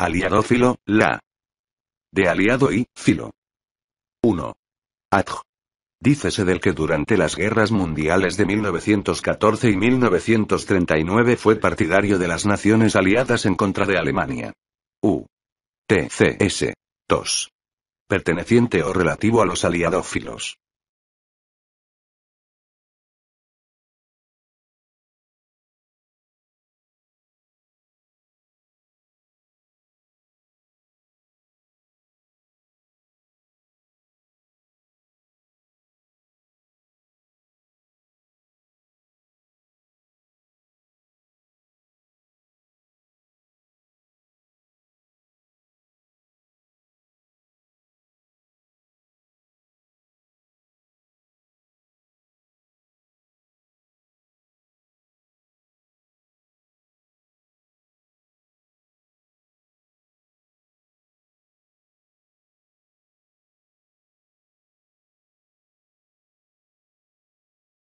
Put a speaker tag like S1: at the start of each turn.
S1: Aliadófilo, la. De aliado y, filo. 1. Adj. Dícese del que durante las guerras mundiales de 1914 y 1939 fue partidario de las naciones aliadas en contra de Alemania. U. T. C. S. 2. Perteneciente o relativo a los
S2: aliadófilos.